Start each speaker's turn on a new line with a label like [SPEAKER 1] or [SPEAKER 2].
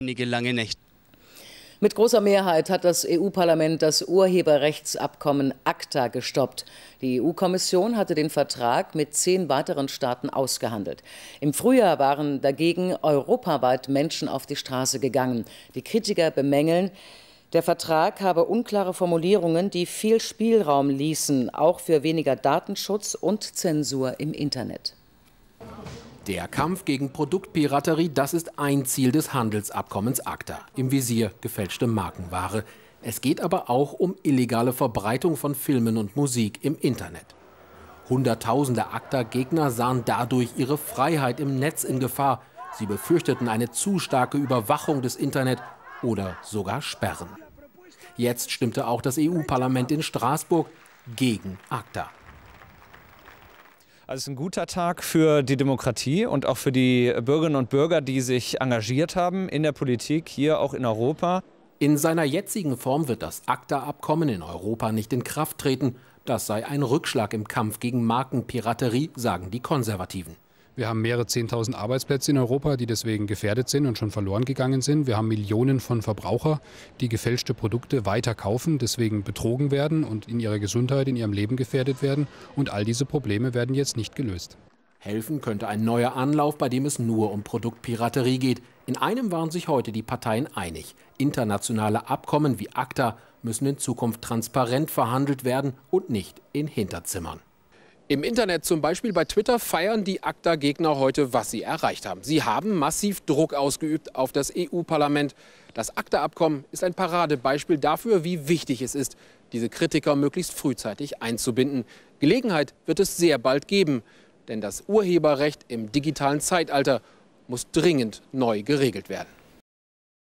[SPEAKER 1] einige lange Nächte. Mit großer Mehrheit hat das EU-Parlament das Urheberrechtsabkommen ACTA gestoppt. Die EU-Kommission hatte den Vertrag mit zehn weiteren Staaten ausgehandelt. Im Frühjahr waren dagegen europaweit Menschen auf die Straße gegangen. Die Kritiker bemängeln, der Vertrag habe unklare Formulierungen, die viel Spielraum ließen, auch für weniger Datenschutz und Zensur im Internet.
[SPEAKER 2] Der Kampf gegen Produktpiraterie, das ist ein Ziel des Handelsabkommens ACTA. Im Visier gefälschte Markenware. Es geht aber auch um illegale Verbreitung von Filmen und Musik im Internet. Hunderttausende ACTA-Gegner sahen dadurch ihre Freiheit im Netz in Gefahr. Sie befürchteten eine zu starke Überwachung des Internet oder sogar Sperren. Jetzt stimmte auch das EU-Parlament in Straßburg gegen ACTA.
[SPEAKER 3] Also es ist ein guter Tag für die Demokratie und auch für die Bürgerinnen und Bürger, die sich engagiert haben in der
[SPEAKER 2] Politik, hier auch in Europa. In seiner jetzigen Form wird das ACTA-Abkommen in Europa nicht in Kraft treten. Das sei ein Rückschlag im Kampf gegen Markenpiraterie, sagen die Konservativen.
[SPEAKER 3] Wir haben mehrere 10.000 Arbeitsplätze in Europa, die deswegen gefährdet sind und schon verloren gegangen sind. Wir haben Millionen von Verbrauchern, die gefälschte Produkte weiter kaufen, deswegen betrogen werden und in ihrer Gesundheit, in ihrem Leben gefährdet werden. Und all diese Probleme werden jetzt nicht gelöst.
[SPEAKER 2] Helfen könnte ein neuer Anlauf, bei dem es nur um Produktpiraterie geht. In einem waren sich heute die Parteien einig. Internationale Abkommen wie ACTA müssen in Zukunft transparent verhandelt werden und nicht in Hinterzimmern. Im Internet zum Beispiel bei Twitter feiern die ACTA-Gegner heute, was sie erreicht haben. Sie haben massiv Druck ausgeübt auf das EU-Parlament. Das ACTA-Abkommen ist ein Paradebeispiel dafür, wie wichtig es ist, diese Kritiker möglichst frühzeitig einzubinden. Gelegenheit wird es sehr bald geben, denn das Urheberrecht im digitalen Zeitalter muss dringend neu geregelt werden.